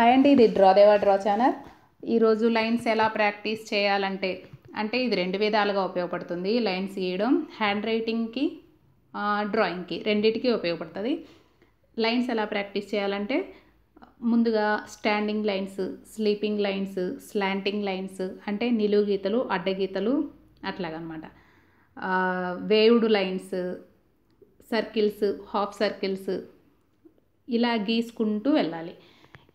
hi అండి ఇది draw Deva draw channel ఈరోజు లైన్స్ ఎలా ప్రాక్టీస్ చేయాలంటే అంటే ఇది రెండు విధాలుగా ఉపయోగపడుతుంది లైన్స్ గీయడం హ్యాండ్ రైటింగ్కి డ్రాయింగ్కి రెండింటికి ఉపయోగపడుతుంది లైన్స్ ఎలా ప్రాక్టీస్ చేయాలంటే ముందుగా standing lines sleeping lines slanting lines అంటే నిలువు గీతలు అడ్డగీతలు అట్లాగనమాట వేవుడు లైన్స్ సర్కిల్స్ హాఫ్ సర్కిల్స్ ఇలా గీసుకుంటూ వెళ్ళాలి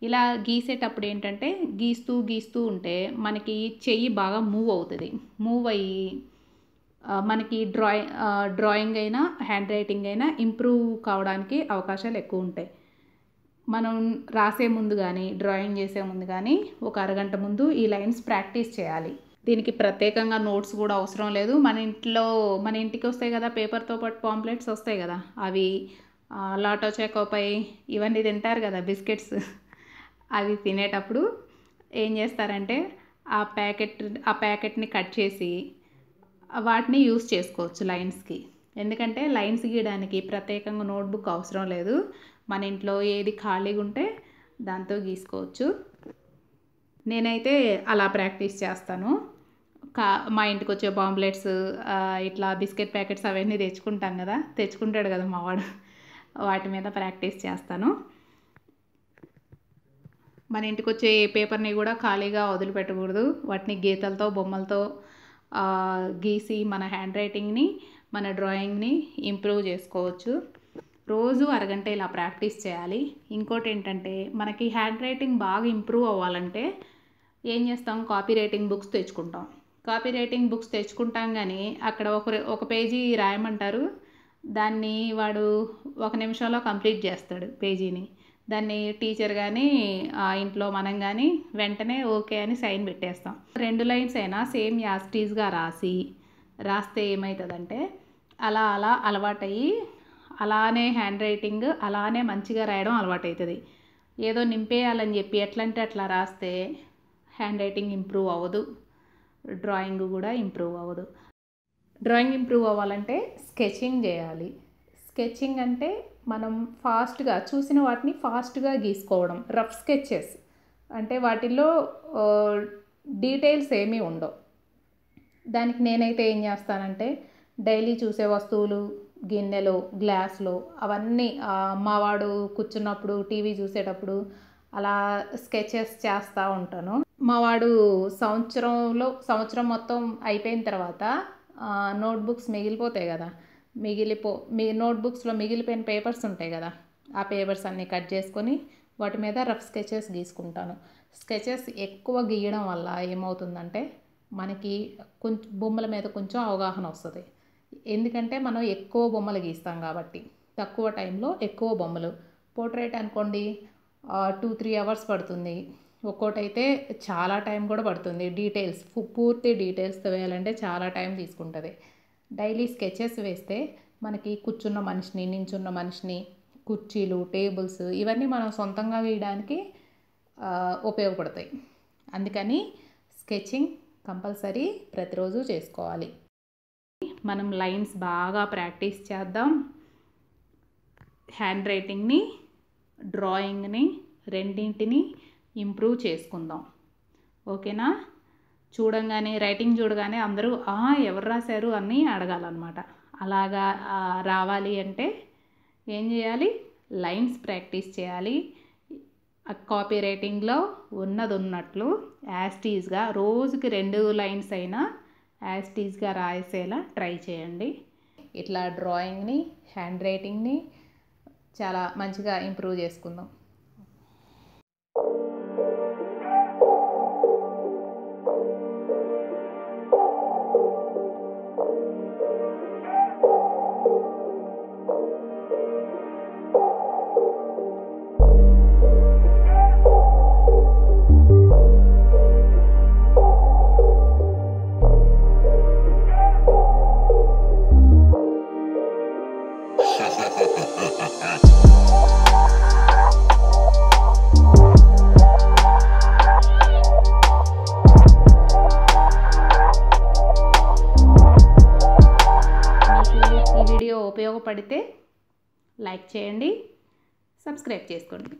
ఇలా గీసేటప్పుడు ఏంటంటే గీస్తూ గీస్తూ ఉంటే మనకి చెయ్యి బాగా మూవ్ అవుతుంది మూవ్ అయ్యి మనకి డ్రాయింగ్ డ్రాయింగ్ అయినా హ్యాండ్ రైటింగ్ అయినా ఇంప్రూవ్ కావడానికి అవకాశాలు ఎక్కువ ఉంటాయి మనం రాసే ముందు కానీ డ్రాయింగ్ చేసే ముందు కానీ ఒక అరగంట ముందు ఈ లైన్స్ ప్రాక్టీస్ చేయాలి దీనికి ప్రత్యేకంగా నోట్స్ కూడా అవసరం లేదు మన ఇంట్లో మన ఇంటికి వస్తాయి కదా పేపర్తో పాటు పాంప్లెట్స్ వస్తాయి కదా అవి లాటో చెకోపై ఇవన్నీ తింటారు కదా బిస్కెట్స్ అవి తినేటప్పుడు ఏం చేస్తారంటే ఆ ప్యాకెట్ ఆ ప్యాకెట్ని కట్ చేసి వాటిని యూస్ చేసుకోవచ్చు లైన్స్కి ఎందుకంటే లైన్స్ గీయడానికి ప్రత్యేకంగా నోట్బుక్ అవసరం లేదు మన ఇంట్లో ఏది ఖాళీగా ఉంటే దాంతో గీసుకోవచ్చు నేనైతే అలా ప్రాక్టీస్ చేస్తాను కా మా ఇంటికి వచ్చే బాంబ్లెట్స్ ఇట్లా బిస్కెట్ ప్యాకెట్స్ అవన్నీ తెచ్చుకుంటాం కదా తెచ్చుకుంటాడు కదా మావాడు వాటి మీద ప్రాక్టీస్ చేస్తాను మన ఇంటికి వచ్చే ఏ పేపర్ని కూడా ఖాళీగా వదిలిపెట్టకూడదు వాటిని గీతలతో బొమ్మలతో గీసి మన హ్యాండ్ రైటింగ్ని మన డ్రాయింగ్ని ఇంప్రూవ్ చేసుకోవచ్చు రోజు అరగంట ఇలా ప్రాక్టీస్ చేయాలి ఇంకోటి ఏంటంటే మనకి హ్యాండ్ రైటింగ్ బాగా ఇంప్రూవ్ అవ్వాలంటే ఏం చేస్తాం కాపీ రైటింగ్ బుక్స్ తెచ్చుకుంటాం కాపీ రైటింగ్ బుక్స్ తెచ్చుకుంటాం కానీ అక్కడ ఒక ఒక పేజీ రాయమంటారు దాన్ని వాడు ఒక నిమిషంలో కంప్లీట్ చేస్తాడు పేజీని దాన్ని టీచర్ కానీ ఆ ఇంట్లో మనం కానీ వెంటనే ఓకే అని సైన్ పెట్టేస్తాం రెండు లైన్స్ అయినా సేమ్ యాస్టీస్గా రాసి రాస్తే ఏమవుతుందంటే అలా అలా అలవాటయ్యి అలానే హ్యాండ్ రైటింగ్ అలానే మంచిగా రాయడం అలవాటవుతుంది ఏదో నింపేయాలని చెప్పి ఎట్లంటే అట్లా రాస్తే హ్యాండ్ రైటింగ్ ఇంప్రూవ్ అవ్వదు డ్రాయింగ్ కూడా ఇంప్రూవ్ అవ్వదు డ్రాయింగ్ ఇంప్రూవ్ అవ్వాలంటే స్కెచింగ్ చేయాలి స్కెచింగ్ అంటే మనం ఫాస్ట్గా చూసిన వాటిని ఫాస్ట్గా గీసుకోవడం రఫ్ స్కెచెస్ అంటే వాటిల్లో డీటెయిల్స్ ఏమీ ఉండవు దానికి నేనైతే ఏం చేస్తానంటే డైలీ చూసే వస్తువులు గిన్నెలు గ్లాసులు అవన్నీ అమ్మవాడు కూర్చున్నప్పుడు టీవీ చూసేటప్పుడు అలా స్కెచెస్ చేస్తూ ఉంటాను మా వాడు సంవత్సరంలో సంవత్సరం మొత్తం అయిపోయిన తర్వాత నోట్బుక్స్ మిగిలిపోతాయి కదా మిగిలిపో మీ నోట్బుక్స్లో మిగిలిపోయిన పేపర్స్ ఉంటాయి కదా ఆ పేపర్స్ అన్నీ కట్ చేసుకొని వాటి మీద రఫ్ స్కెచెస్ గీసుకుంటాను స్కెచెస్ ఎక్కువ గీయడం వల్ల ఏమవుతుందంటే మనకి కొంచెం బొమ్మల మీద కొంచెం అవగాహన వస్తుంది ఎందుకంటే మనం ఎక్కువ బొమ్మలు గీస్తాం కాబట్టి తక్కువ టైంలో ఎక్కువ బొమ్మలు పోర్ట్రేట్ అనుకోండి టూ త్రీ అవర్స్ పడుతుంది ఒక్కోటైతే చాలా టైం కూడా పడుతుంది డీటెయిల్స్ పూర్తి డీటెయిల్స్తో వేయాలంటే చాలా టైం తీసుకుంటుంది డైలీ స్కెచెస్ వేస్తే మనకి కూర్చున్న మనిషిని నించున్న మనిషిని కుర్చీలు టేబుల్స్ ఇవన్నీ మనం సొంతంగా వేయడానికి ఉపయోగపడతాయి అందుకని స్కెచింగ్ కంపల్సరీ ప్రతిరోజు చేసుకోవాలి మనం లైన్స్ బాగా ప్రాక్టీస్ చేద్దాం హ్యాండ్ రైటింగ్ని డ్రాయింగ్ని రెండింటిని ఇంప్రూవ్ చేసుకుందాం ఓకేనా చూడంగానే రైటింగ్ చూడగానే అందరూ ఎవరు రాశారు అని అడగాలన్నమాట అలాగా రావాలి అంటే ఏం చేయాలి లైన్స్ ప్రాక్టీస్ చేయాలి కాపీ రైటింగ్లో ఉన్నది ఉన్నట్లు యాస్టీజ్గా రోజుకి రెండు లైన్స్ అయినా యాస్టీజ్గా రాసేలా ట్రై చేయండి ఇట్లా డ్రాయింగ్ని హ్యాండ్ రైటింగ్ని చాలా మంచిగా ఇంప్రూవ్ చేసుకుందాం లైక్ చేయండి సబ్స్క్రైబ్ చేసుకోండి